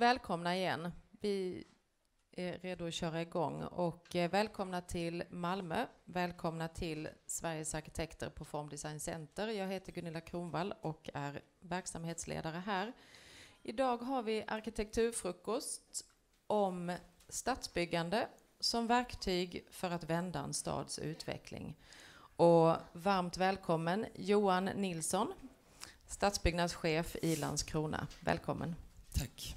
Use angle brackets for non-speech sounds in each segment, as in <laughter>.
Välkomna igen. Vi är redo att köra igång. Och eh, välkomna till Malmö. Välkomna till Sveriges arkitekter på Formdesign Center. Jag heter Gunilla Kronvall och är verksamhetsledare här. Idag har vi arkitekturfrukost om stadsbyggande som verktyg för att vända en stads utveckling. Och varmt välkommen Johan Nilsson, stadsbyggnadschef i Landskrona. Välkommen. Tack.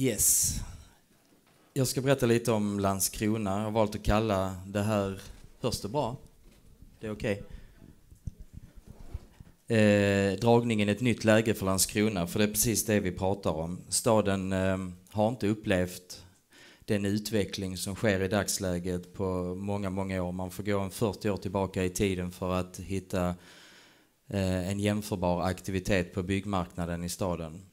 Yes. Jag ska berätta lite om Landskrona. Jag har valt att kalla det här... Hörs det bra? Det är okej? Okay. Eh, dragningen ett nytt läge för Landskrona, för det är precis det vi pratar om. Staden eh, har inte upplevt den utveckling som sker i dagsläget på många, många år. Man får gå en 40 år tillbaka i tiden för att hitta eh, en jämförbar aktivitet på byggmarknaden i staden.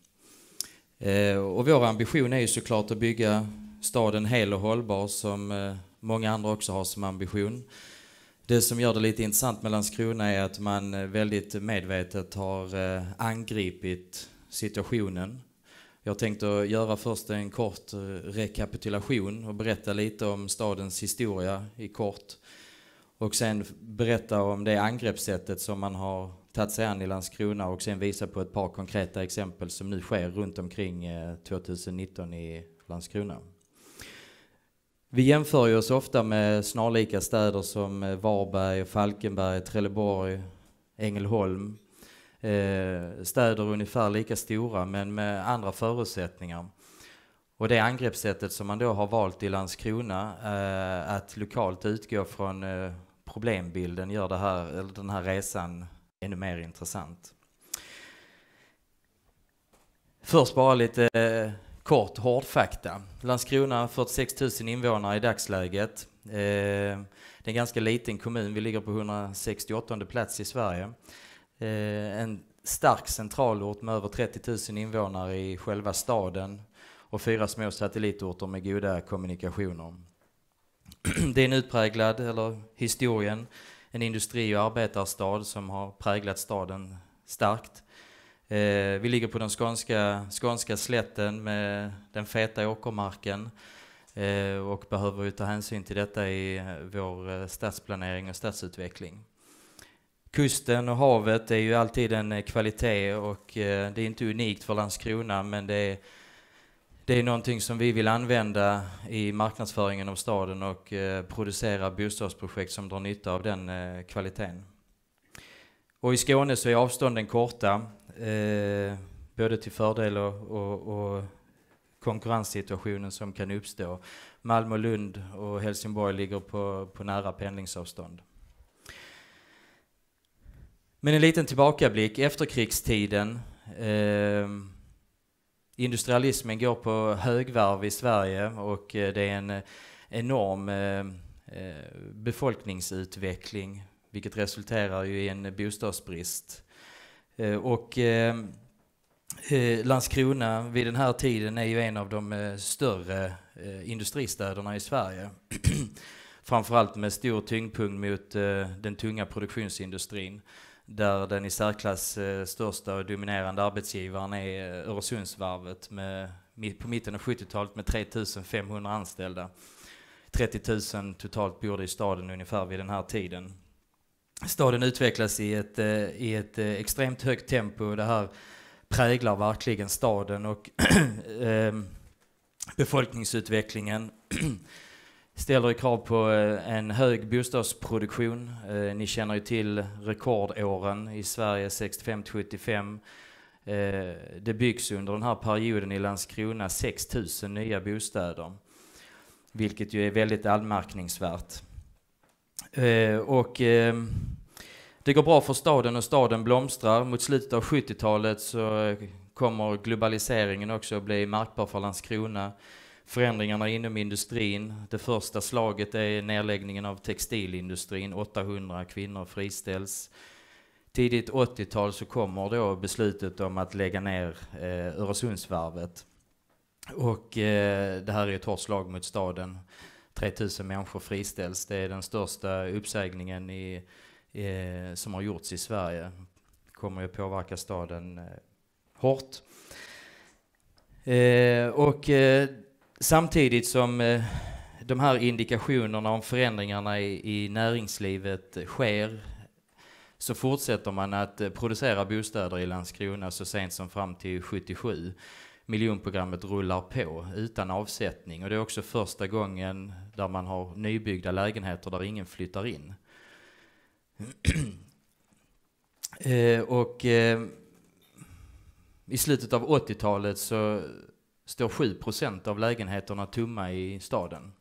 Eh, och vår ambition är ju såklart att bygga staden hel och hållbar som eh, många andra också har som ambition. Det som gör det lite intressant med Landskrona är att man eh, väldigt medvetet har angripit situationen. Jag tänkte göra först en kort rekapitulation och berätta lite om stadens historia i kort. Och sen berätta om det angreppssättet som man har tagit sig an i Landskrona och sen visa på ett par konkreta exempel som nu sker runt omkring 2019 eh, i Landskrona. Vi jämför ju oss ofta med snarlika städer som eh, Varberg, Falkenberg, Trelleborg, Ängelholm. Eh, städer ungefär lika stora men med andra förutsättningar. Och det angreppssättet som man då har valt i Landskrona, att lokalt utgå från problembilden, gör det här, den här resan ännu mer intressant. Först bara lite eh, kort hårdfakta. Landskrona 46 000 invånare i dagsläget. Eh, det är en ganska liten kommun, vi ligger på 168 plats i Sverige. Eh, en stark centralort med över 30 000 invånare i själva staden och fyra små satellitorter med goda kommunikationer. <clears throat> Det är en utpräglad, eller historien, en industri och arbetarstad som har präglat staden starkt. Eh, vi ligger på den skånska, skånska slätten med den feta åkermarken eh, och behöver ju ta hänsyn till detta i eh, vår eh, stadsplanering och stadsutveckling. Kusten och havet är ju alltid en eh, kvalitet och eh, det är inte unikt för Landskrona men det är det är någonting som vi vill använda i marknadsföringen av staden och eh, producera bostadsprojekt som drar nytta av den eh, kvaliteten. Och i Skåne så är avstånden korta, eh, både till fördel och, och, och, konkurrenssituationen som kan uppstå. Malmö, Lund och Helsingborg ligger på, på nära pendlingsavstånd. Men en liten tillbakablick, efterkrigstiden. Eh, industrialismen går på högvarv i Sverige och eh, det är en eh, enorm eh, befolkningsutveckling vilket resulterar ju i en bostadsbrist. Och Landskrona vid den här tiden är ju en av de större industristäderna i Sverige. <clears throat> Framförallt med stor tyngdpunkt mot den tunga produktionsindustrin där den i särklass eh, största och dominerande arbetsgivaren är eh, Öresundsvarvet med, på mitten av 70-talet med 3500 anställda. 30 000 totalt bodde i staden ungefär vid den här tiden. Staden utvecklas i ett, eh, i ett extremt högt tempo. Det här präglar verkligen staden och <clears throat> befolkningsutvecklingen ställer ju krav på eh, en hög bostadsproduktion. Eh, ni känner ju till rekordåren i Sverige 65-75. Eh, det byggs under den här perioden i Landskrona 6 000 nya bostäder, vilket ju är väldigt anmärkningsvärt. Och det går bra för staden och staden blomstrar. Mot slutet av 70-talet så kommer globaliseringen också att bli märkbar för Landskrona förändringarna inom industrin. Det första slaget är nedläggningen av textilindustrin. 800 kvinnor friställs. Tidigt 80-tal så kommer då beslutet om att lägga ner eh, Öresundsvarvet. Och eh, det här är ett hårt slag mot staden. 3000 människor friställs. Det är den största uppsägningen i, eh, som har gjorts i Sverige. Det kommer att påverka staden eh, hårt. Eh, och eh, Samtidigt som eh, de här indikationerna om förändringarna i, näringslivet sker så fortsätter man att eh, producera bostäder i Landskrona så sent som fram till 77. Miljonprogrammet rullar på utan avsättning och det är också första gången där man har nybyggda lägenheter där ingen flyttar in. <clears throat> Eh, och i slutet av 80-talet så, står 7 procent av lägenheterna tomma i staden.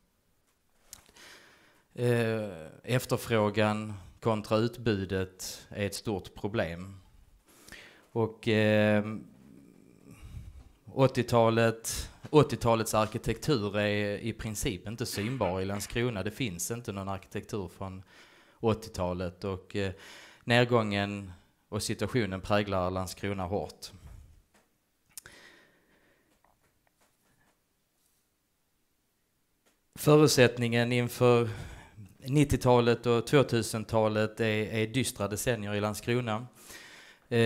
Eh, efterfrågan kontra utbudet är ett stort problem. Och 80-talet, eh, 80-talets arkitektur är i princip inte synbar i Landskrona. Det finns inte någon arkitektur från 80-talet och eh, nedgången och situationen präglar Landskrona hårt. förutsättningen inför 90-talet och 2000-talet är, är dystra decennier i Landskrona. Eh,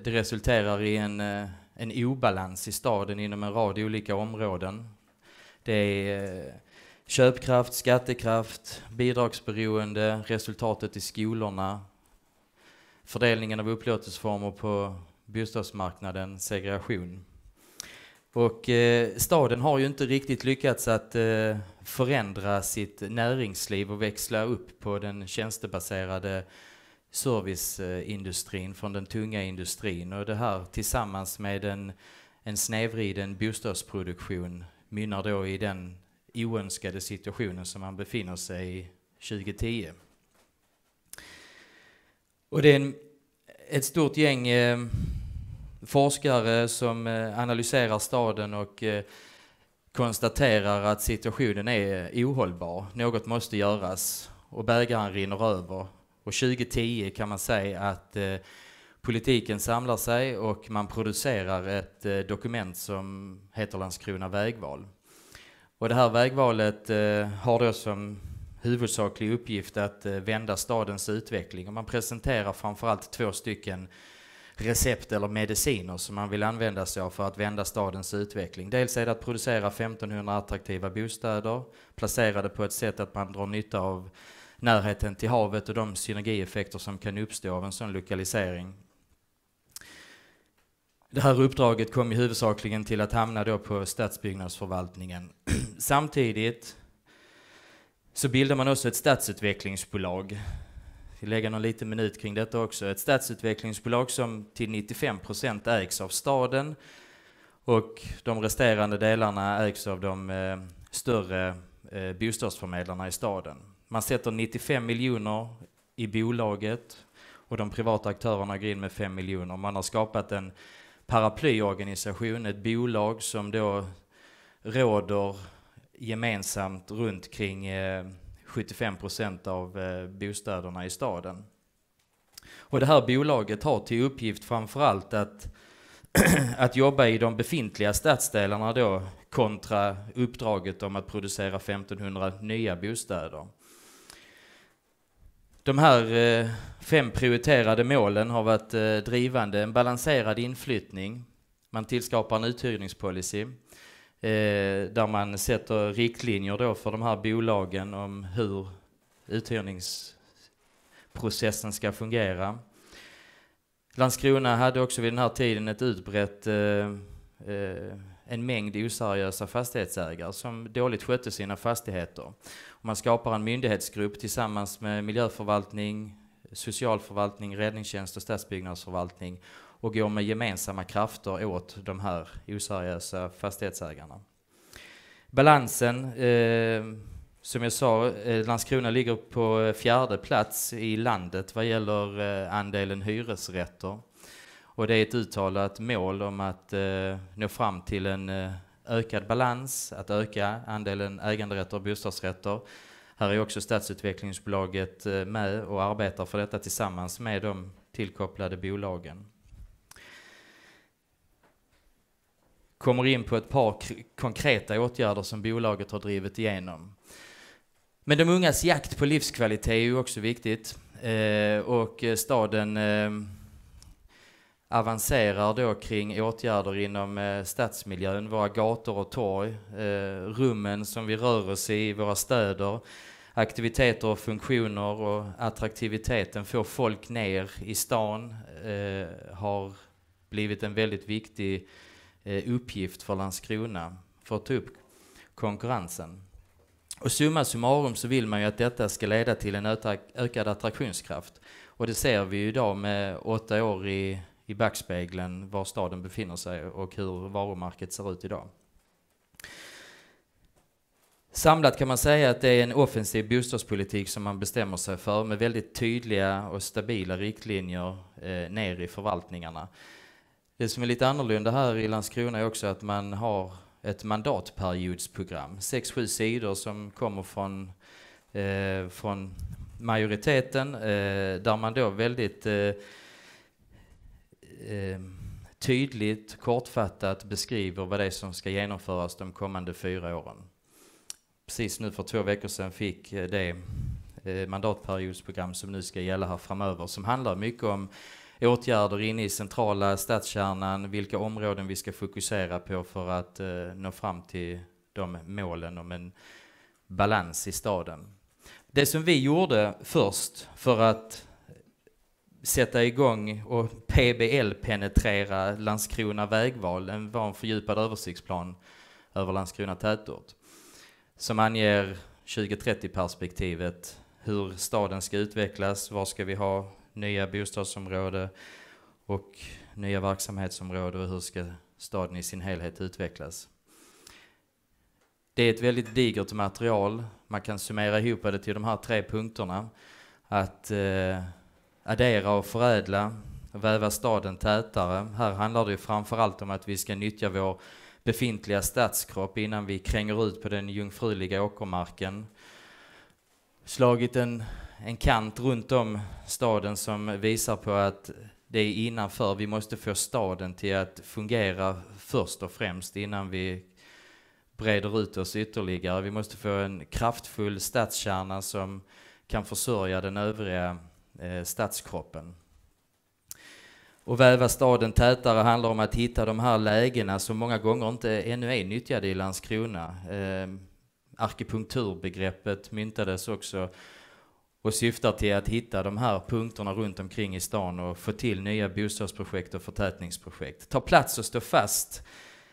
det resulterar i en, eh, en obalans i staden inom en rad olika områden. Det är eh, köpkraft, skattekraft, bidragsberoende, resultatet i skolorna, fördelningen av upplåtelseformer på bostadsmarknaden, segregation. Och eh, staden har ju inte riktigt lyckats att eh, förändra sitt näringsliv och växla upp på den tjänstebaserade serviceindustrin från den tunga industrin. Och det här tillsammans med en, en snävriden bostadsproduktion mynnar då i den oönskade situationen som man befinner sig i 2010. Och det är en, ett stort gäng eh, forskare som eh, analyserar staden och eh, konstaterar att situationen är ohållbar. Något måste göras och bägaren rinner över. Och 2010 kan man säga att eh, politiken samlar sig och man producerar ett dokument som heter Landskrona vägval. Och det här vägvalet har då som huvudsaklig uppgift att vända stadens utveckling och man presenterar framförallt två stycken recept eller mediciner som man vill använda sig av för att vända stadens utveckling. Dels är det att producera 1500 attraktiva bostäder placerade på ett sätt att man drar nytta av närheten till havet och de synergieffekter som kan uppstå av en sån lokalisering. Det här uppdraget kom i huvudsakligen till att hamna då på stadsbyggnadsförvaltningen. <clears throat> Samtidigt så bildar man också ett stadsutvecklingsbolag lägga någon liten minut kring detta också. Ett stadsutvecklingsbolag som till 95 procent ägs av staden och de resterande delarna ägs av de eh, större eh, bostadsförmedlarna i staden. Man sätter 95 miljoner i bolaget och de privata aktörerna går in med 5 miljoner. Man har skapat en paraplyorganisation, ett bolag som då råder gemensamt runt kring eh, 75 av eh, bostäderna i staden. Och det här bolaget har till uppgift framförallt att, <clears throat> att jobba i de befintliga stadsdelarna då kontra uppdraget om att producera 1500 nya bostäder. De här eh, fem prioriterade målen har varit eh, drivande en balanserad inflyttning, man tillskapar en uthyrningspolicy, eh, där man sätter riktlinjer då för de här bolagen om hur uthyrningsprocessen ska fungera. Landskrona hade också vid den här tiden ett utbrett eh, eh, en mängd oseriösa fastighetsägare som dåligt skötte sina fastigheter. Man skapar en myndighetsgrupp tillsammans med miljöförvaltning, socialförvaltning, räddningstjänst och stadsbyggnadsförvaltning och går med gemensamma krafter åt de här oseriösa fastighetsägarna. Balansen, eh, som jag sa, eh, Landskrona ligger på fjärde plats i landet vad gäller eh, andelen hyresrätter. Och det är ett uttalat mål om att eh, nå fram till en eh, ökad balans, att öka andelen äganderätter och bostadsrätter. Här är också stadsutvecklingsbolaget eh, med och arbetar för detta tillsammans med de tillkopplade bolagen. kommer in på ett par konkreta åtgärder som bolaget har drivit igenom. Men de ungas jakt på livskvalitet är ju också viktigt eh, och eh, staden eh, avancerar då kring åtgärder inom stadsmiljön, våra gator och torg, rummen som vi rör oss i, våra städer, aktiviteter och funktioner och attraktiviteten får folk ner i stan har blivit en väldigt viktig Eh, uppgift för Landskrona för att ta upp konkurrensen. Och summa summarum så vill man ju att detta ska leda till en ökad attraktionskraft. Och det ser vi ju idag med åtta år i, i backspegeln var staden befinner sig och hur varumärket ser ut idag. Samlat kan man säga att det är en offensiv bostadspolitik som man bestämmer sig för med väldigt tydliga och stabila riktlinjer eh, ner i förvaltningarna. Det som är lite annorlunda här i Landskrona är också att man har ett mandatperiodsprogram, sex sju sidor som kommer från, eh, från majoriteten, eh, där man då väldigt eh, eh tydligt, kortfattat beskriver vad det är som ska genomföras de kommande fyra åren. Precis nu för två veckor sedan fick eh, det eh, mandatperiodsprogram som nu ska gälla här framöver, som handlar mycket om åtgärder inne i centrala stadskärnan, vilka områden vi ska fokusera på för att eh, nå fram till de målen om en balans i staden. Det som vi gjorde först för att sätta igång och PBL-penetrera Landskrona vägval var en fördjupad översiktsplan över Landskrona tätort som anger 2030-perspektivet, hur staden ska utvecklas, var ska vi ha nya bostadsområden och nya verksamhetsområden och hur ska staden i sin helhet utvecklas. Det är ett väldigt digert material. Man kan summera ihop det till de här tre punkterna. Att eh, addera och förädla, väva staden tätare. Här handlar det framför allt om att vi ska nyttja vår befintliga stadskropp innan vi kränger ut på den jungfruliga åkermarken. Slagit en en kant runt om staden som visar på att det är innanför. Vi måste få staden till att fungera först och främst innan vi breder ut oss ytterligare. Vi måste få en kraftfull stadskärna som kan försörja den övriga eh, stadskroppen. Och väva staden tätare handlar om att hitta de här lägena som många gånger inte ännu är nyttjade i Landskrona. Eh, akupunkturbegreppet myntades också och syftar till att hitta de här punkterna runt omkring i stan och få till nya bostadsprojekt och förtätningsprojekt. Ta plats och stå fast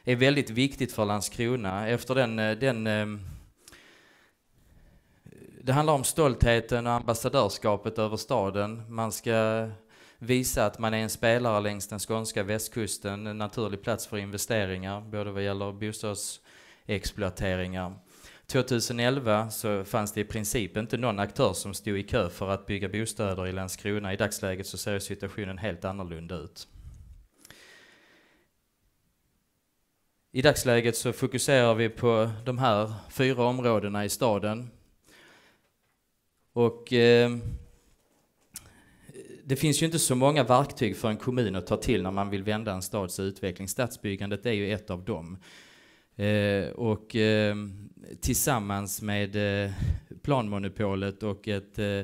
är väldigt viktigt för Landskrona efter den, eh, den ehm, det handlar om stoltheten och ambassadörskapet över staden. Man ska visa att man är en spelare längs den skånska västkusten, en naturlig plats för investeringar, både vad gäller bostadsexploateringar 2011 så fanns det i princip inte någon aktör som stod i kö för att bygga bostäder i Landskrona. I dagsläget så ser situationen helt annorlunda ut. I dagsläget så fokuserar vi på de här fyra områdena i staden. Och eh, det finns ju inte så många verktyg för en kommun att ta till när man vill vända en stads utveckling. Stadsbyggandet är ju ett av dem. Eh, och ehm, tillsammans med eh, planmonopolet och ett, eh,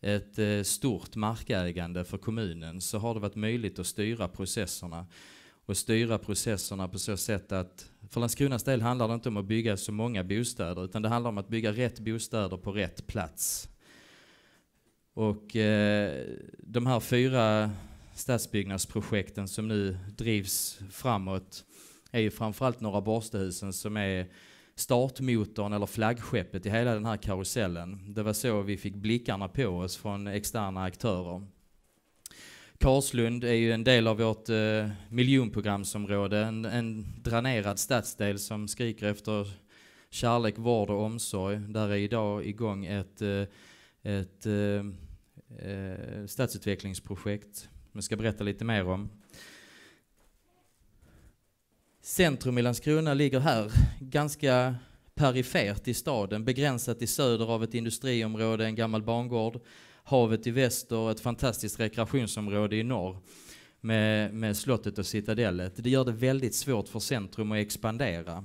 ett stort markägande för kommunen så har det varit möjligt att styra processerna. Och styra processerna på så sätt att för Landskronas del handlar det inte om att bygga så många bostäder utan det handlar om att bygga rätt bostäder på rätt plats. Och de här fyra stadsbyggnadsprojekten som nu drivs framåt är ju framförallt Norra Borstehusen som är startmotorn eller flaggskeppet i hela den här karusellen. Det var så vi fick blickarna på oss från externa aktörer. Karlslund är ju en del av vårt eh, miljonprogramsområde, en, en dränerad stadsdel som skriker efter kärlek, vård och omsorg. Där är idag igång ett, eh, ett eh, eh stadsutvecklingsprojekt som jag ska berätta lite mer om. Centrum i Landskrona ligger här, ganska perifert i staden, begränsat i söder av ett industriområde, en gammal bangård, havet i väster, ett fantastiskt rekreationsområde i norr med, med slottet och citadellet. Det gör det väldigt svårt för centrum att expandera.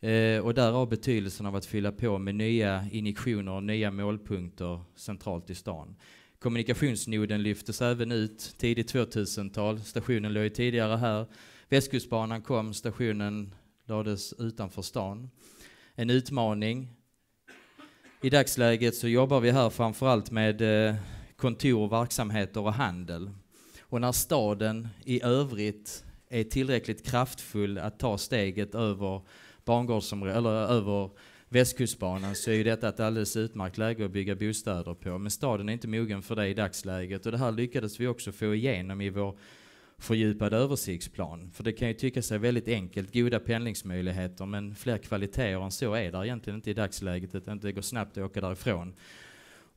Eh, och därav betydelsen av att fylla på med nya injektioner och nya målpunkter centralt i stan. Kommunikationsnoden lyftes även ut tidigt 2000-tal, stationen låg ju tidigare här. Västkustbanan kom, stationen lades utanför stan. En utmaning. I dagsläget så jobbar vi här framförallt med eh, kontor, verksamheter och handel. Och när staden i övrigt är tillräckligt kraftfull att ta steget över, eller över Västkustbanan så är ju detta ett alldeles utmärkt läge att bygga bostäder på. Men staden är inte mogen för det i dagsläget och det här lyckades vi också få igenom i vår fördjupad översiktsplan. För det kan ju tycka sig väldigt enkelt, goda pendlingsmöjligheter, men fler kvaliteter än så är det egentligen inte i dagsläget, utan det går snabbt att åka därifrån.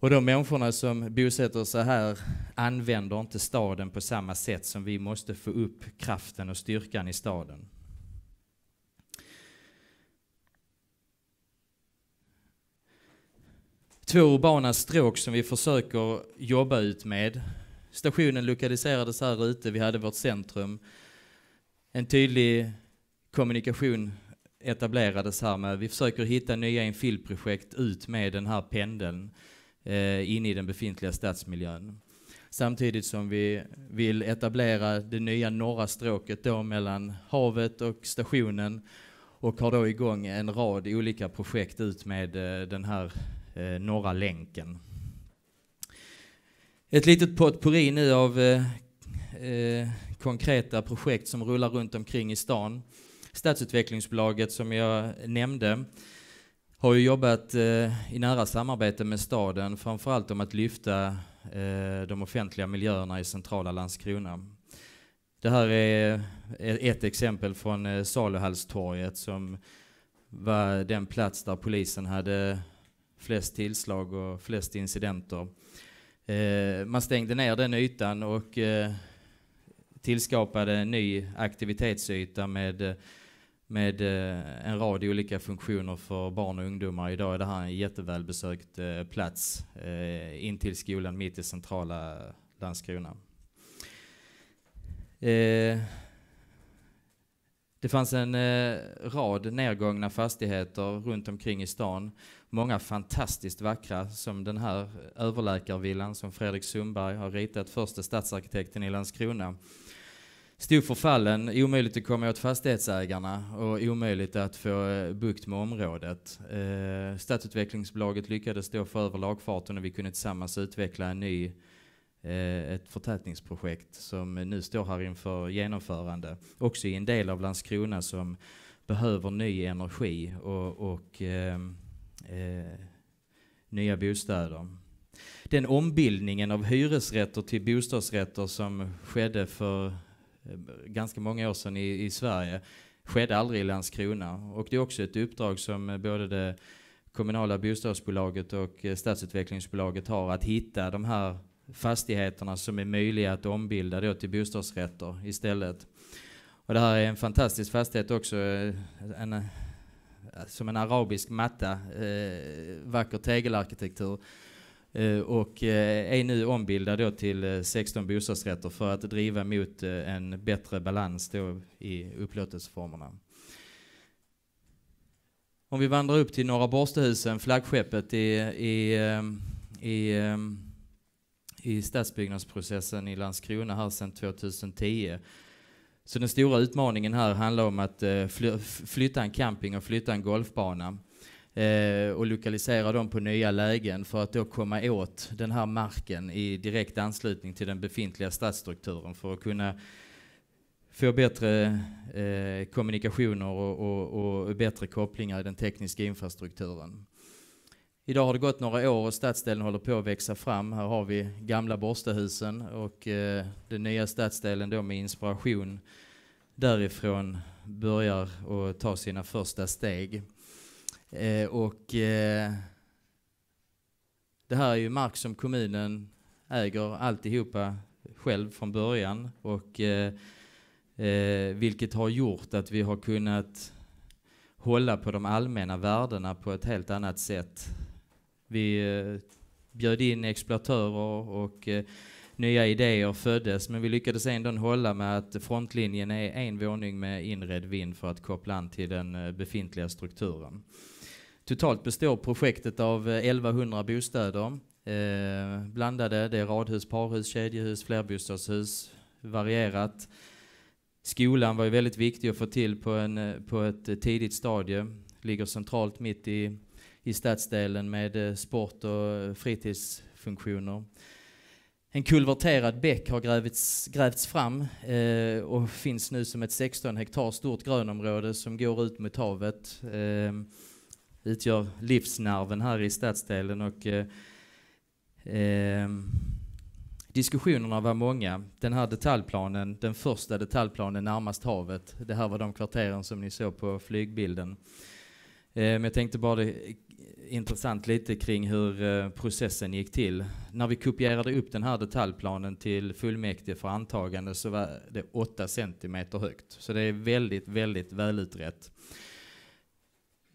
Och de människorna som bosätter sig här använder inte staden på samma sätt som vi måste få upp kraften och styrkan i staden. Två urbana stråk som vi försöker jobba ut med Stationen lokaliserades här ute, vi hade vårt centrum. En tydlig kommunikation etablerades här med. Vi försöker hitta nya infillprojekt ut med den här pendeln eh, in i den befintliga stadsmiljön. Samtidigt som vi vill etablera det nya norra stråket då mellan havet och stationen och har då igång en rad olika projekt ut med eh, den här eh, norra länken. Ett litet potpurri nu av eh, eh, konkreta projekt som rullar runt omkring i stan. Stadsutvecklingsbolaget som jag nämnde har ju jobbat eh, i nära samarbete med staden, framförallt om att lyfta eh, de offentliga miljöerna i centrala Landskrona. Det här är eh, ett exempel från eh, Saluhallstorget som var den plats där polisen hade flest tillslag och flest incidenter. Eh, man stängde ner den ytan och eh, tillskapade en ny aktivitetsyta med, eh, med eh, en rad olika funktioner för barn och ungdomar. Idag är det här en jättevälbesökt eh, plats eh, in till skolan mitt i centrala Landskrona. Eh, det fanns en rad nedgångna fastigheter runt omkring i stan många fantastiskt vackra, som den här överläkarvillan som Fredrik Sundberg har ritat, första stadsarkitekten i Landskrona. Stod förfallen. omöjligt att komma åt fastighetsägarna och omöjligt att få eh, bukt med området. Eh, stadsutvecklingsbolaget lyckades då få över lagfarten och vi kunde tillsammans utveckla en ny eh, ett förtätningsprojekt som nu står här inför genomförande. Också i en del av Landskrona som behöver ny energi och, och eh, eh, nya bostäder. Den ombildningen av hyresrätter till bostadsrätter som skedde för eh, ganska många år sedan i, i, Sverige skedde aldrig i Landskrona. Och det är också ett uppdrag som eh, både det kommunala bostadsbolaget och eh, stadsutvecklingsbolaget har att hitta de här fastigheterna som är möjliga att ombilda då till bostadsrätter istället. Och det här är en fantastisk fastighet också, eh, en som en arabisk matta, eh, vacker tegelarkitektur. Eh, och eh, är nu ombildad då till 16 bostadsrätter för att driva mot en bättre balans då i upplåtelseformerna. Om vi vandrar upp till Norra Borstehusen, flaggskeppet i, i, i, i stadsbyggnadsprocessen i Landskrona här sedan 2010 så den stora utmaningen här handlar om att eh, flytta en camping och flytta en golfbana eh, och lokalisera dem på nya lägen för att då komma åt den här marken i direkt anslutning till den befintliga stadsstrukturen för att kunna få bättre eh, kommunikationer och, bättre kopplingar i den tekniska infrastrukturen. Idag har det gått några år och stadsdelen håller på att växa fram. Här har vi gamla Borstahusen och eh, den nya stadsdelen då med inspiration därifrån börjar att ta sina första steg. Eh, och eh, det här är ju mark som kommunen äger alltihopa själv från början och vilket har gjort att vi har kunnat hålla på de allmänna värdena på ett helt annat sätt vi eh, bjöd in exploatörer och eh, nya idéer föddes, men vi lyckades ändå hålla med att frontlinjen är en våning med inredd vind för att koppla an till den eh, befintliga strukturen. Totalt består projektet av 1100 bostäder, blandade, det är radhus, parhus, kedjehus, flerbostadshus, varierat. Skolan var ju väldigt viktig att få till på, en, på ett tidigt stadie, ligger centralt mitt i i stadsdelen med eh, sport och eh, fritidsfunktioner. En kulverterad bäck har grävits, grävts fram eh, och finns nu som ett 16 hektar stort grönområde som går ut mot havet. Eh, utgör livsnerven här i stadsdelen och eh, eh, diskussionerna var många. Den här detaljplanen, den första detaljplanen närmast havet, det här var de kvarteren som ni såg på flygbilden. men ehm, jag tänkte bara det, intressant lite kring hur eh, processen gick till. När vi kopierade upp den här detaljplanen till fullmäktige för antagande så var det 8 centimeter högt. Så det är väldigt, väldigt välutrett.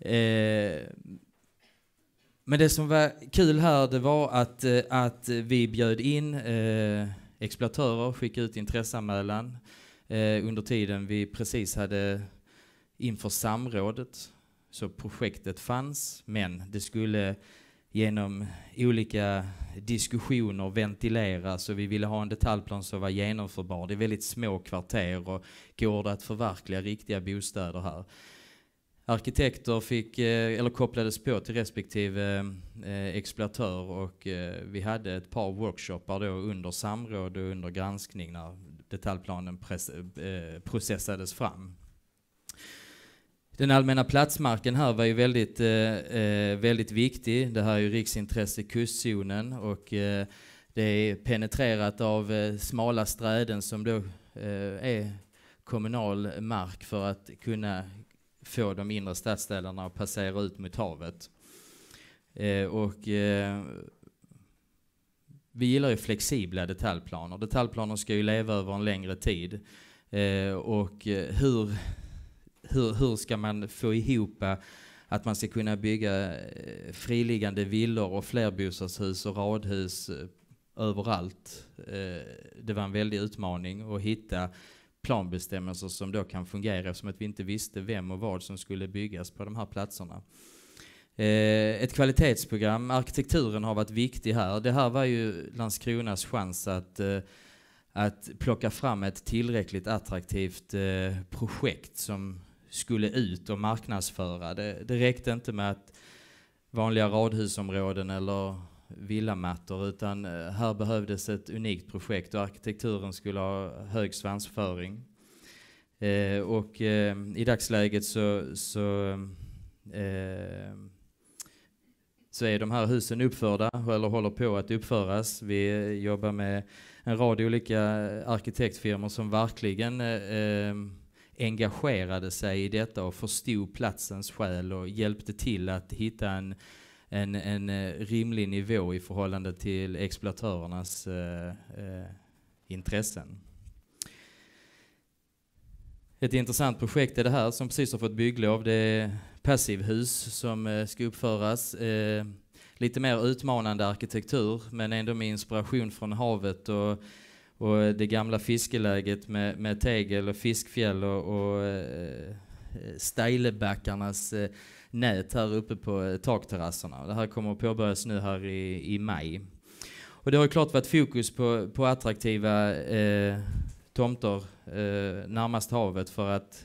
Eh, men det som var kul här det var att, eh, att vi bjöd in exploatörer exploatörer, skickade ut intresseanmälan under tiden vi precis hade inför samrådet så projektet fanns, men det skulle genom olika diskussioner ventileras och vi ville ha en detaljplan som var genomförbar. Det är väldigt små kvarter och går det att förverkliga riktiga bostäder här? Arkitekter fick, eh, eller kopplades på till respektive eh, exploatör och eh, vi hade ett par workshoppar då under samråd och under granskning när detaljplanen processades fram. Den allmänna platsmarken här var ju väldigt, eh, eh väldigt viktig. Det här är ju riksintresse kustzonen och eh, det är penetrerat av eh, smala sträden som då eh, är kommunal mark för att kunna få de inre stadsdelarna att passera ut mot havet. Eh, och, vi gillar ju flexibla detaljplaner. Detaljplaner ska ju leva över en längre tid. och hur hur, hur ska man få ihop eh, att man ska kunna bygga eh, friliggande villor och flerbostadshus och radhus eh, överallt. Det var en väldig utmaning att hitta planbestämmelser som då kan fungera eftersom att vi inte visste vem och vad som skulle byggas på de här platserna. Ett kvalitetsprogram, arkitekturen har varit viktig här. Det här var ju Landskronas chans att att plocka fram ett tillräckligt attraktivt projekt som skulle ut och marknadsföra. Det, det räckte inte med att vanliga radhusområden eller villamattor utan eh, här behövdes ett unikt projekt och arkitekturen skulle ha hög svansföring. Eh, och eh, i dagsläget så, så, eh, så är de här husen uppförda eller håller på att uppföras. Vi jobbar med en rad olika arkitektfirmor som verkligen eh, eh, engagerade sig i detta och förstod platsens själ och hjälpte till att hitta en, en, en eh, rimlig nivå i förhållande till exploatörernas eh, eh, intressen. Ett intressant projekt är det här som precis har fått bygglov. Det är passivhus som eh, ska uppföras. Eh, lite mer utmanande arkitektur men ändå med inspiration från havet och och eh, det gamla fiskeläget med, med tegel och fiskfjäll och, och eh, eh, eh nät här uppe på takterrasserna. Det här kommer att påbörjas nu här i, i maj. Och det har ju klart varit fokus på, på attraktiva eh, tomter eh, närmast havet för att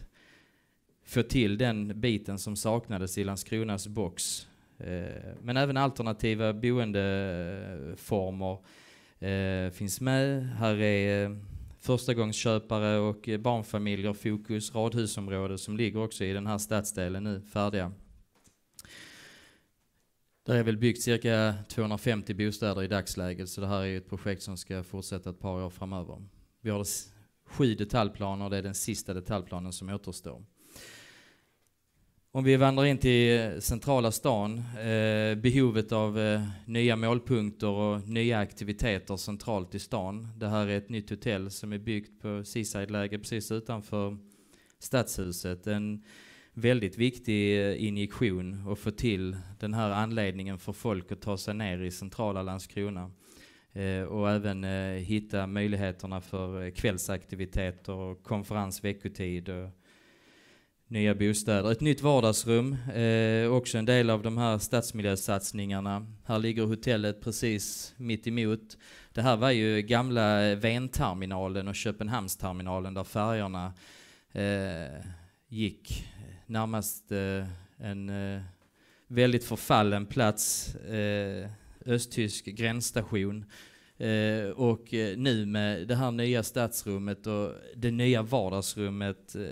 få till den biten som saknades i Landskronas box. men även alternativa boendeformer eh, finns med. Här är eh, förstagångsköpare och eh, barnfamiljer, fokus, radhusområde som ligger också i den här stadsdelen nu, färdiga. Det är väl byggt cirka 250 bostäder i dagsläget, så det här är ett projekt som ska fortsätta ett par år framöver. Vi har sju detaljplaner, det är den sista detaljplanen som återstår. Om vi vandrar in till eh, centrala stan, eh, behovet av eh, nya målpunkter och nya aktiviteter centralt i stan. Det här är ett nytt hotell som är byggt på Seaside-läge precis utanför Stadshuset. En väldigt viktig injektion att få till den här anledningen för folk att ta sig ner i centrala Landskrona. och även hitta möjligheterna för kvällsaktiviteter och konferens veckotid. Och, nya bostäder. Ett nytt vardagsrum, eh, också en del av de här stadsmiljösatsningarna. Här ligger hotellet precis mitt emot. Det här var ju gamla Venterminalen och Köpenhamnsterminalen där färjorna eh, gick. Närmast eh, en eh, väldigt förfallen plats, eh, östtysk gränsstation. Uh, och uh, nu med det här nya stadsrummet och det nya vardagsrummet uh,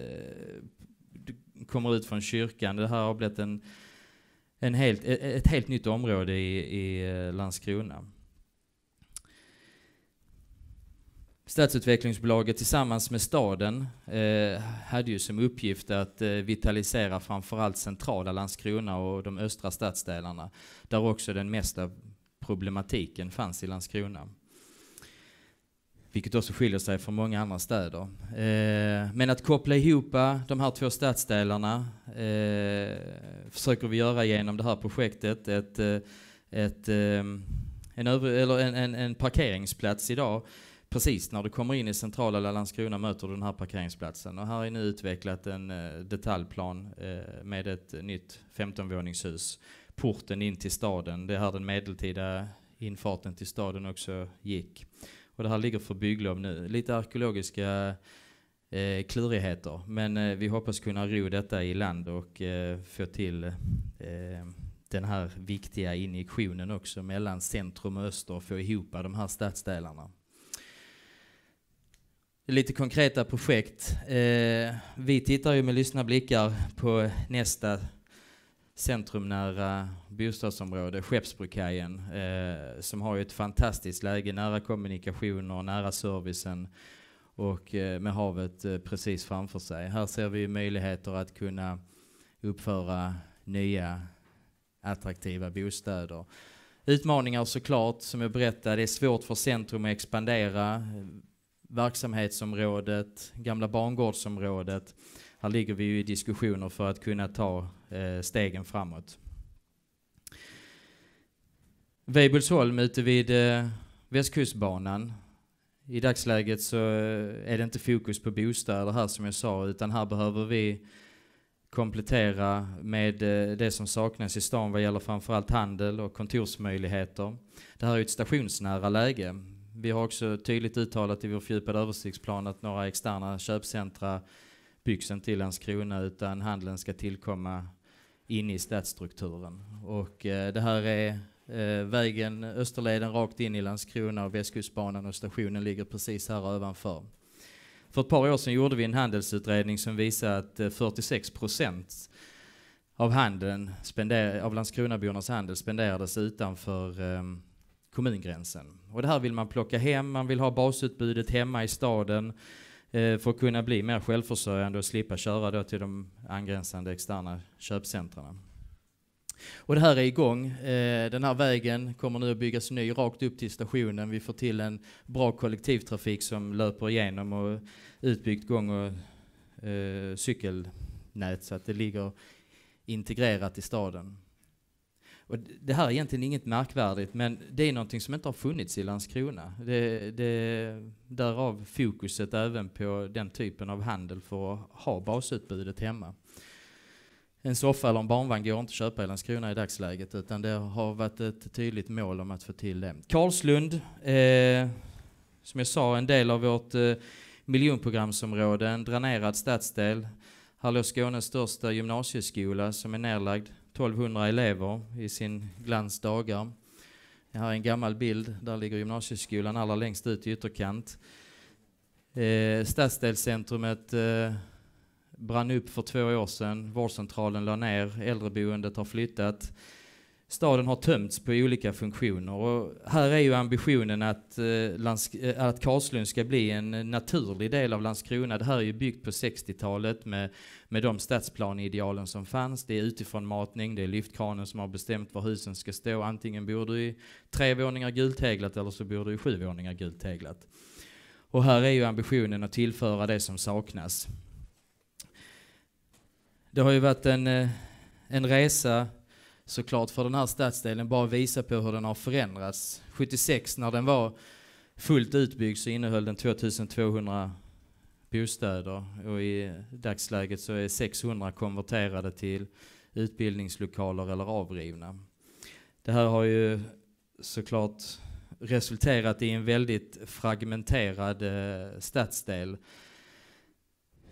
kommer ut från kyrkan. Det här har blivit en, en helt, e, e, ett helt nytt område i, i eh, Landskrona. Stadsutvecklingsbolaget tillsammans med staden eh, hade ju som uppgift att eh, vitalisera framförallt centrala Landskrona och de östra stadsdelarna, där också den mesta problematiken fanns i Landskrona vilket också skiljer sig från många andra städer. Eh, men att koppla ihop eh, de här två stadsdelarna eh, försöker vi göra genom det här projektet. Ett, eh, ett, eh, en, över, en, en, en, parkeringsplats idag, precis när du kommer in i centrala Landskrona möter du den här parkeringsplatsen. Och här är nu utvecklat en detaljplan eh, med ett nytt 15-våningshus. Porten in till staden, det är här den medeltida infarten till staden också gick. Och det här ligger för bygglov nu. Lite arkeologiska eh, klurigheter. Men eh, vi hoppas kunna ro detta i land och eh, få till eh, den här viktiga injektionen också mellan centrum och öster och få ihop de här stadsdelarna. Lite konkreta projekt. Eh, vi tittar ju med lyssna blickar på nästa centrumnära bostadsområde, Skeppsbrokajen, eh, som har ett fantastiskt läge, nära kommunikationer, nära servicen och eh, med havet eh, precis framför sig. Här ser vi möjligheter att kunna uppföra nya attraktiva bostäder. Utmaningar såklart, som jag berättade, det är svårt för centrum att expandera verksamhetsområdet, gamla bangårdsområdet. Här ligger vi ju i diskussioner för att kunna ta eh, stegen framåt. Weibullsholm ute vid eh, Västkustbanan. I dagsläget så eh, är det inte fokus på bostäder här som jag sa, utan här behöver vi komplettera med eh, det som saknas i stan vad gäller framförallt handel och kontorsmöjligheter. Det här är ett stationsnära läge vi har också tydligt uttalat i vår fördjupade översiktsplan att några externa köpcentra byggs inte i Landskrona utan handeln ska tillkomma inne i stadsstrukturen. Och eh, det här är eh, vägen Österleden rakt in i Landskrona och Västkustbanan och stationen ligger precis här ovanför. För ett par år sedan gjorde vi en handelsutredning som visade att eh, 46 procent av, av Landskronabornas handel spenderades utanför ehm, kommungränsen. Och det här vill man plocka hem, man vill ha basutbudet hemma i staden eh, för att kunna bli mer självförsörjande och slippa köra då till de angränsande externa köpcentren. Och det här är igång. Eh, den här vägen kommer nu att byggas ny rakt upp till stationen. Vi får till en bra kollektivtrafik som löper igenom och utbyggt gång och eh, cykelnät så att det ligger integrerat i staden. Och det här är egentligen inget märkvärdigt, men det är någonting som inte har funnits i Landskrona. Det, det, därav fokuset även på den typen av handel för att ha basutbudet hemma. En soffa eller en barnvagn går inte att köpa i Landskrona i dagsläget, utan det har varit ett tydligt mål om att få till det. Karlslund, eh, som jag sa, en del av vårt eh, miljonprogramsområde, en dränerad stadsdel. Här låg Skånes största gymnasieskola som är nedlagd. 1200 elever i sin glansdagar. Det här är en gammal bild, där ligger gymnasieskolan allra längst ut i ytterkant. Eh, stadsdelscentrumet eh, brann upp för två år sedan, vårdcentralen la ner, äldreboendet har flyttat staden har tömts på olika funktioner. Och här är ju ambitionen att, eh, eh, att Karlslund ska bli en naturlig del av Landskrona. Det här är ju byggt på 60-talet med, med de stadsplaneidealen som fanns. Det är utifrånmatning, det är lyftkranen som har bestämt var husen ska stå. Antingen bor du i tre våningar gulteglat eller så bor du i sju våningar gulteglat. Och här är ju ambitionen att tillföra det som saknas. Det har ju varit en, eh, en resa såklart för den här stadsdelen bara visa på hur den har förändrats. 76 när den var fullt utbyggd så innehöll den 2200 bostäder och i dagsläget så är 600 konverterade till utbildningslokaler eller avrivna. Det här har ju såklart resulterat i en väldigt fragmenterad eh, stadsdel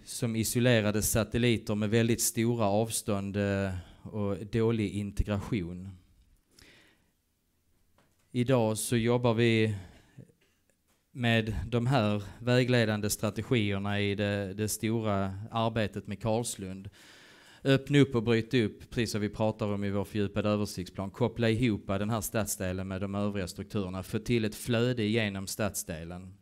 som isolerade satelliter med väldigt stora avstånd eh, och dålig integration. Idag så jobbar vi med de här vägledande strategierna i det, det stora arbetet med Karlslund. Öppna upp och bryta upp, precis som vi pratar om i vår fördjupade översiktsplan. Koppla ihop den här stadsdelen med de övriga strukturerna. Få till ett flöde genom stadsdelen.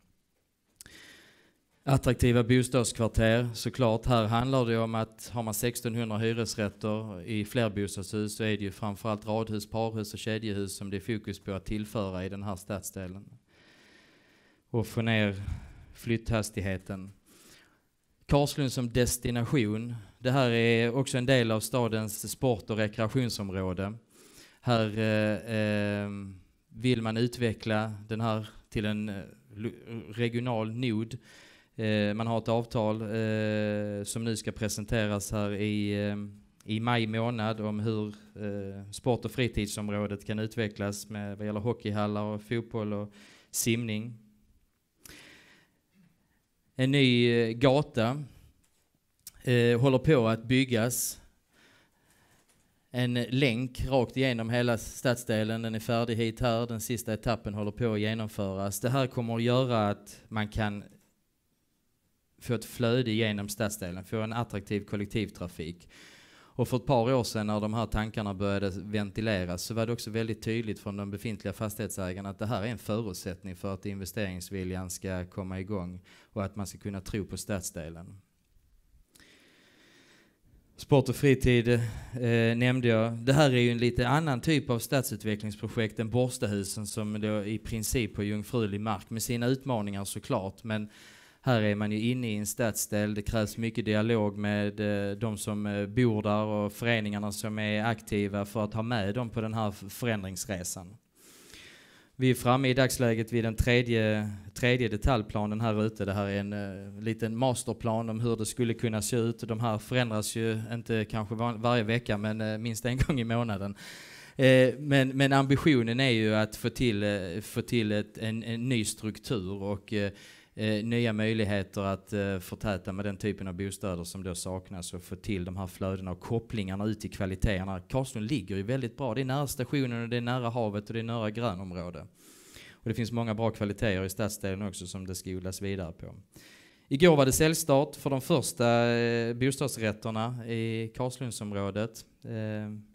Attraktiva bostadskvarter såklart. Här handlar det om att har man 1600 hyresrätter i flerbostadshus så är det ju framförallt radhus, parhus och kedjehus som det är fokus på att tillföra i den här stadsdelen. Och få ner flytthastigheten. Karlslund som destination. Det här är också en del av stadens sport och rekreationsområde. Här eh, eh vill man utveckla den här till en eh, regional nod Eh, man har ett avtal eh, som nu ska presenteras här i, eh, i maj månad om hur sport och fritidsområdet kan utvecklas med vad gäller hockeyhallar, och fotboll och simning. En ny gata håller på att byggas en länk rakt igenom hela stadsdelen. Den är färdig hit här. Den sista etappen håller på att genomföras. Det här kommer att göra att man kan få ett flöde genom stadsdelen, få en attraktiv kollektivtrafik. Och för ett par år sedan när de här tankarna började ventileras så var det också väldigt tydligt från de befintliga fastighetsägarna att det här är en förutsättning för att investeringsviljan ska komma igång och att man ska kunna tro på stadsdelen. Sport och fritid eh, nämnde jag. Det här är ju en lite annan typ av stadsutvecklingsprojekt än Borstahusen som då i princip på jungfrulig mark med sina utmaningar såklart. Men här är man ju inne i en stadsdel, det krävs mycket dialog med eh, de som eh, bor där och föreningarna som är aktiva för att ha med dem på den här förändringsresan. Vi är framme i dagsläget vid den tredje, tredje detaljplanen här ute. Det här är en uh, liten masterplan om hur det skulle kunna se ut. De här förändras ju inte kanske var, varje vecka, men uh, minst en <laughs> gång i månaden. Uh, men, men, ambitionen är ju att få till, få till ett, en, en, ny struktur och eh, nya möjligheter att eh, förtäta med den typen av bostäder som då saknas och få till de här flödena och kopplingarna ut till kvaliteterna. Karlslund ligger ju väldigt bra. Det är nära stationen och det är nära havet och det är nära grönområde. Och det finns många bra kvaliteter i stadsdelen också som det ska odlas vidare på. Igår var det säljstart för de första eh, bostadsrätterna i Karlslundsområdet. Eh,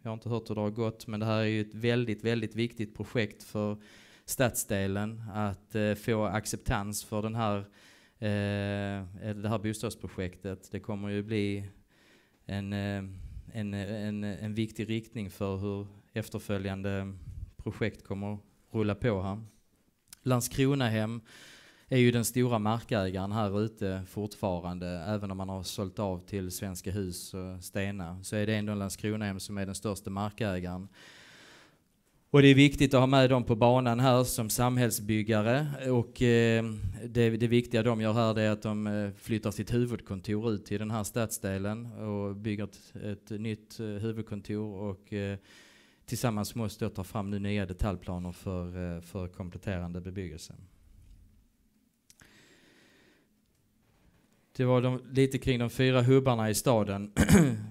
jag har inte hört hur det har gått, men det här är ju ett väldigt, väldigt viktigt projekt för stadsdelen att eh, få acceptans för den här, eh, det här bostadsprojektet. Det kommer ju bli en, eh, en, en, en viktig riktning för hur efterföljande projekt kommer rulla på här. Landskronahem är ju den stora markägaren här ute fortfarande. Även om man har sålt av till Svenska Hus och Stena så är det ändå Landskronahem som är den största markägaren. Och det är viktigt att ha med dem på banan här som samhällsbyggare och eh, det, det viktiga de gör här är att de eh, flyttar sitt huvudkontor ut till den här stadsdelen och bygger ett, ett nytt eh, huvudkontor och tillsammans måste oss ta fram nu nya detaljplaner för, för kompletterande bebyggelse. Det var de, lite kring de fyra hubbarna i staden.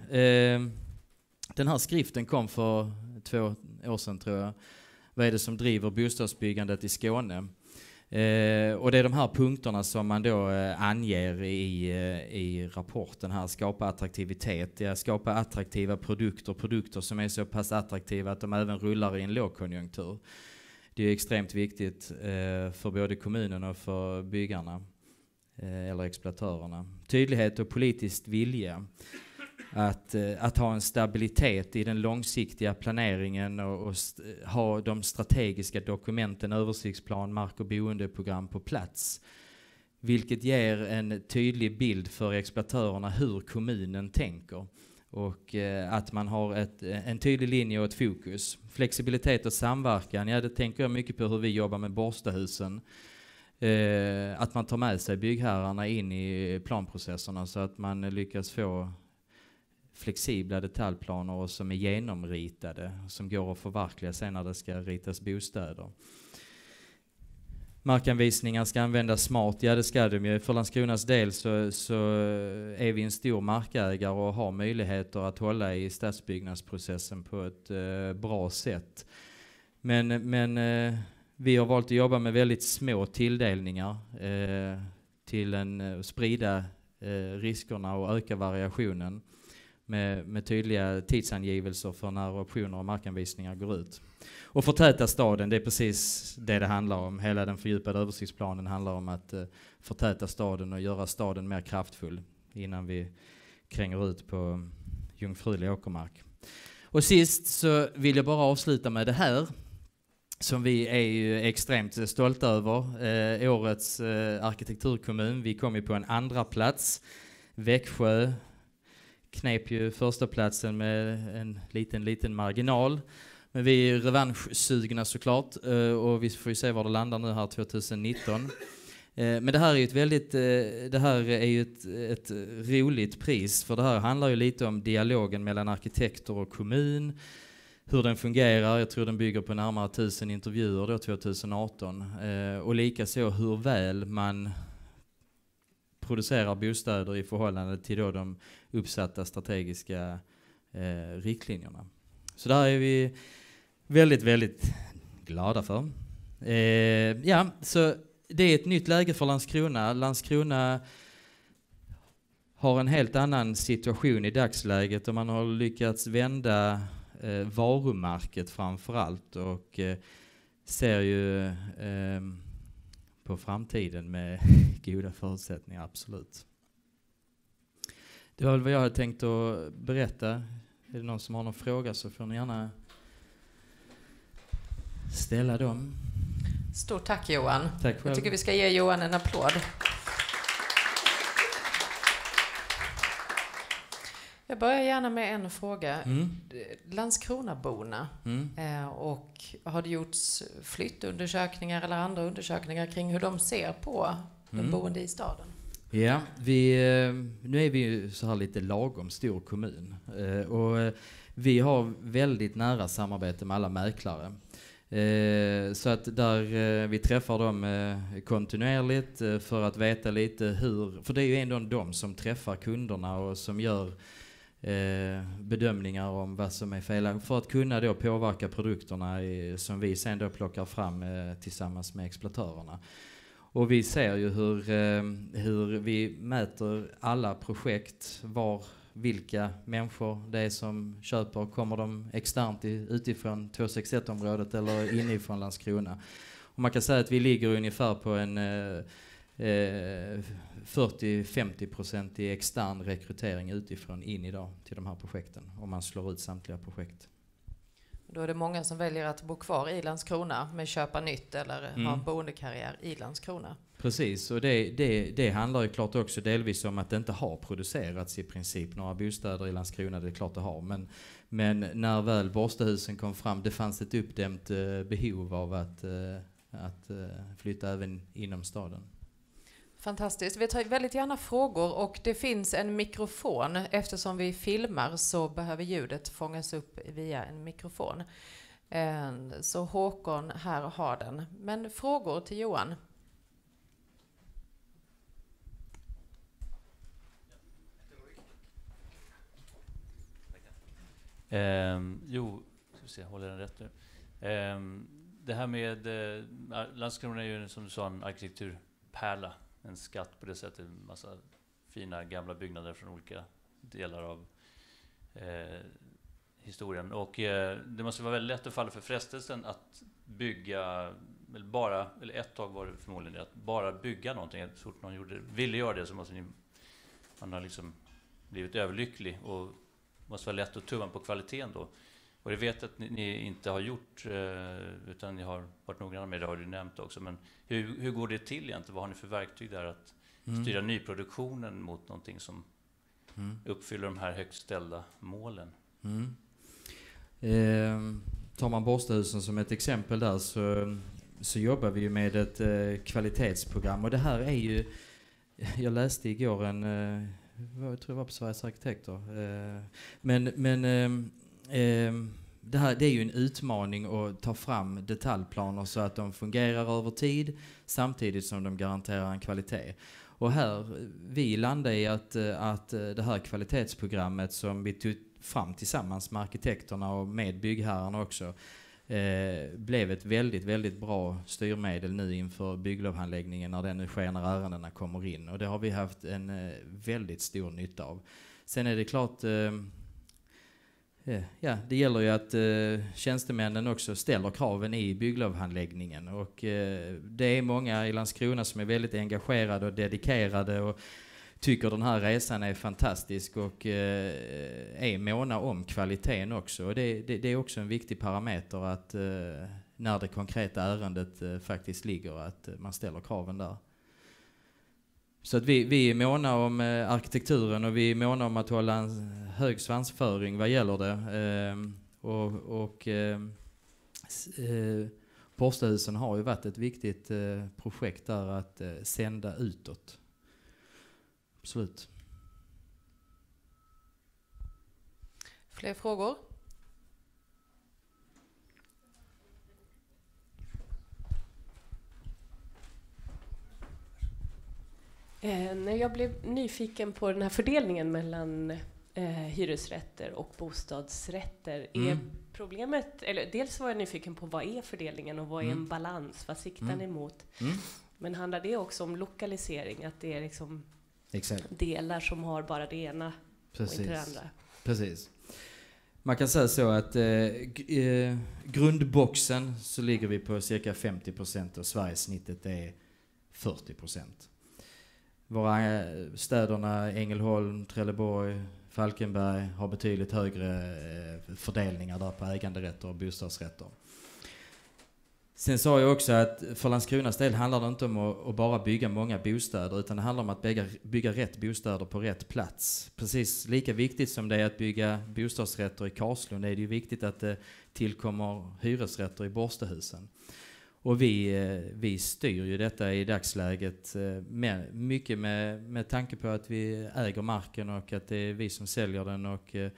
<clears throat> den här skriften kom för två år sedan tror jag. Vad är det som driver bostadsbyggandet i Skåne? Eh, och det är de här punkterna som man då eh, anger i, eh, i rapporten här. Skapa attraktivitet, ja, skapa attraktiva produkter, produkter som är så pass attraktiva att de även rullar i en lågkonjunktur. Det är extremt viktigt eh, för både kommunen och för byggarna eller exploatörerna. Tydlighet och politisk vilja. Att, eh, att ha en stabilitet i den långsiktiga planeringen och, och eh, ha de strategiska dokumenten, översiktsplan, mark och boendeprogram på plats. Vilket ger en tydlig bild för exploatörerna hur kommunen tänker och eh, att man har ett, eh, en tydlig linje och ett fokus. Flexibilitet och samverkan, ja det tänker jag mycket på hur vi jobbar med Borstahusen. Eh, att man tar med sig byggherrarna in i planprocesserna så att man lyckas få flexibla detaljplaner och som är genomritade, som går att förverkliga sen när det ska ritas bostäder. Markanvisningar ska användas smart, ja det ska de ju. För Landskronas del så, så, är vi en stor markägare och har möjligheter att hålla i stadsbyggnadsprocessen på ett eh, bra sätt. Men, men eh, vi har valt att jobba med väldigt små tilldelningar eh, till en, eh, sprida eh, riskerna och öka variationen med, med tydliga tidsangivelser för när optioner och markanvisningar går ut. Och förtäta staden, det är precis det det handlar om. Hela den fördjupade översiktsplanen handlar om att eh, förtäta staden och göra staden mer kraftfull innan vi kränger ut på jungfrulig åkermark. Och sist så vill jag bara avsluta med det här som vi är extremt stolta över. Eh, årets eh, arkitekturkommun, vi kom ju på en andra plats. Växjö knep ju förstaplatsen med en liten, liten marginal. Men vi är revanschsugna såklart eh, och vi får ju se var det landar nu här 2019. Eh, men det här är ju ett väldigt, eh, det här är ju ett, ett, roligt pris för det här handlar ju lite om dialogen mellan arkitekter och kommun, hur den fungerar, jag tror den bygger på närmare 1000 intervjuer då 2018, och likaså hur väl man producerar bostäder i förhållande till då de uppsatta strategiska eh, riktlinjerna. Så där är vi väldigt, väldigt glada för. Eh, ja, så det är ett nytt läge för Landskrona. Landskrona har en helt annan situation i dagsläget och man har lyckats vända eh, varumärket framför allt och eh, ser ju eh, på framtiden med <laughs> goda förutsättningar, absolut. Det var vad jag hade tänkt att berätta. Är det någon som har någon fråga så får ni gärna ställa dem. Stort tack Johan. Tack själv. Jag tycker vi ska ge Johan en applåd. Jag börjar gärna med en fråga. Mm. Landskronaborna, mm. Eh, och har det gjorts flyttundersökningar eller andra undersökningar kring hur de ser på mm. de boende i staden? Ja, vi, eh, nu är vi ju så här lite lagom stor kommun eh, och eh, vi har väldigt nära samarbete med alla mäklare. Så att där vi träffar dem kontinuerligt för att veta lite hur, för det är ju ändå de som träffar kunderna och som gör bedömningar om vad som är fel för att kunna då påverka produkterna som vi sen då plockar fram tillsammans med exploatörerna. Och vi ser ju hur, eh, hur vi mäter alla projekt, var, vilka människor det är som köper. Kommer de externt utifrån 261-området eller inifrån Landskrona? Och man kan säga att vi ligger ungefär på en eh, 40-50 eh, i extern rekrytering utifrån in idag till de här projekten om man slår ut samtliga projekt. Då är det många som väljer att bo kvar i Landskrona men köpa nytt eller mm. ha en mm. boendekarriär i Landskrona. Precis, och det, det, det handlar ju klart också delvis om att det inte har producerats i princip några bostäder i Landskrona. Det är klart det har, men, men när väl Borstahusen kom fram, det fanns ett uppdämt eh, behov av att, eh, att eh, flytta även inom staden. Fantastiskt. Vi tar väldigt gärna frågor och det finns en mikrofon. Eftersom vi filmar så behöver ljudet fångas upp via en mikrofon. Ehm, så Håkon här har den. Men frågor till Johan? Um, jo, ska se, håller den rätt nu? Um, det här med... Eh, Landskrona är ju som du sa en arkitekturpärla en skatt på det sättet. En massa fina gamla byggnader från olika delar av eh, historien. Och eh, det måste vara väldigt lätt att falla för frestelsen att bygga, eller bara, eller ett tag var det förmodligen det, att bara bygga någonting. Så fort någon gjorde, ville göra det så måste ni, man ha liksom blivit överlycklig och det måste vara lätt att tumma på kvaliteten då. Och det vet att ni, ni inte har gjort, eh, utan ni har varit noggranna med det, har du nämnt också. Men hur, hur går det till egentligen? Vad har ni för verktyg där att mm. styra nyproduktionen mot någonting som mm. uppfyller de här högt ställda målen? Mm. Eh, tar man Borstahusen som ett exempel där så, så jobbar vi ju med ett eh, kvalitetsprogram och det här är ju, jag läste igår en, eh, jag tror det var på Sveriges Arkitekter, eh, men, men ehm, Ehm, det här det är ju en utmaning att ta fram detaljplaner så att de fungerar över tid samtidigt som de garanterar en kvalitet. Och här, vi landade i att, att det här kvalitetsprogrammet som vi tog fram tillsammans med arkitekterna och med byggherrarna också eh, blev ett väldigt, väldigt bra styrmedel nu inför bygglovhandläggningen när den nu sker när ärendena kommer in. Och det har vi haft en eh, väldigt stor nytta av. Sen är det klart eh, Eh, ja, det gäller ju att eh, tjänstemännen också ställer kraven i bygglovhandläggningen. Och, eh, det är många i Landskrona som är väldigt engagerade och dedikerade och tycker den här resan är fantastisk och är måna om kvaliteten också. Och det, är också en viktig parameter att när det konkreta ärendet faktiskt ligger, att man ställer kraven där. Så att vi, vi är måna om eh, arkitekturen och vi är måna om att hålla en hög svansföring vad gäller det. Eh, och och ehm, eh, Postahusen har ju varit ett viktigt eh, projekt där att eh, sända utåt. Absolut. Fler frågor? Eh, jag blev nyfiken på den här fördelningen mellan eh, hyresrätter och bostadsrätter. Mm. Är problemet, eller dels var jag nyfiken på vad är fördelningen och vad är mm. en balans? Vad siktar mm. ni mot? Mm. Men handlar det också om lokalisering? Att det är liksom Exakt. delar som har bara det ena Precis. och inte det andra? Precis. Man kan säga så att eh, eh grundboxen så ligger vi på cirka 50 procent och Sveriges snittet är 40 procent våra eh, städerna Ängelholm, Trelleborg, Falkenberg har betydligt högre eh, fördelningar där på äganderätter och bostadsrätter. Sen sa jag också att för Landskronas del handlar det inte om att, bara bygga många bostäder utan det handlar om att bygga, bygga rätt bostäder på rätt plats. Precis lika viktigt som det är att bygga bostadsrätter i Karlslund är det ju viktigt att det tillkommer hyresrätter i Borstehusen. Och vi, eh, vi styr ju detta i dagsläget eh, med, mycket med, med tanke på att vi äger marken och att det är vi som säljer den. Och eh,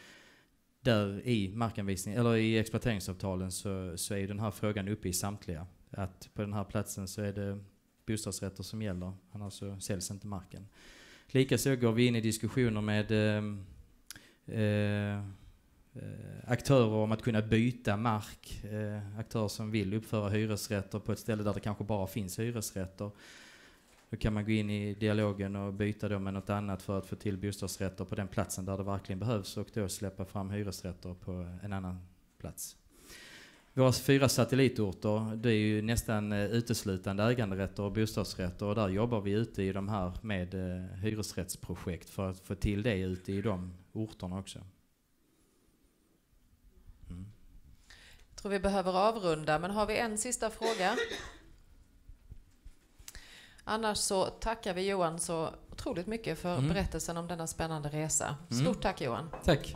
där i markanvisning, eller i exploateringsavtalen så, så är den här frågan uppe i samtliga. Att på den här platsen så är det bostadsrätter som gäller, annars så säljs inte marken. Likaså går vi in i diskussioner med eh, eh, Eh, aktörer om att kunna byta mark. Eh, aktörer som vill uppföra hyresrätter på ett ställe där det kanske bara finns hyresrätter. Då kan man gå in i dialogen och byta då med något annat för att få till bostadsrätter på den platsen där det verkligen behövs och då släppa fram hyresrätter på en annan plats. Våra fyra satellitorter, det är ju nästan eh, uteslutande äganderätter och bostadsrätter och där jobbar vi ute i de här med hyresrättsprojekt för att få till det ute i de orterna också. tror vi behöver avrunda, men har vi en sista fråga? Annars så tackar vi Johan så otroligt mycket för mm. berättelsen om denna spännande resa. Mm. Stort tack Johan! Tack!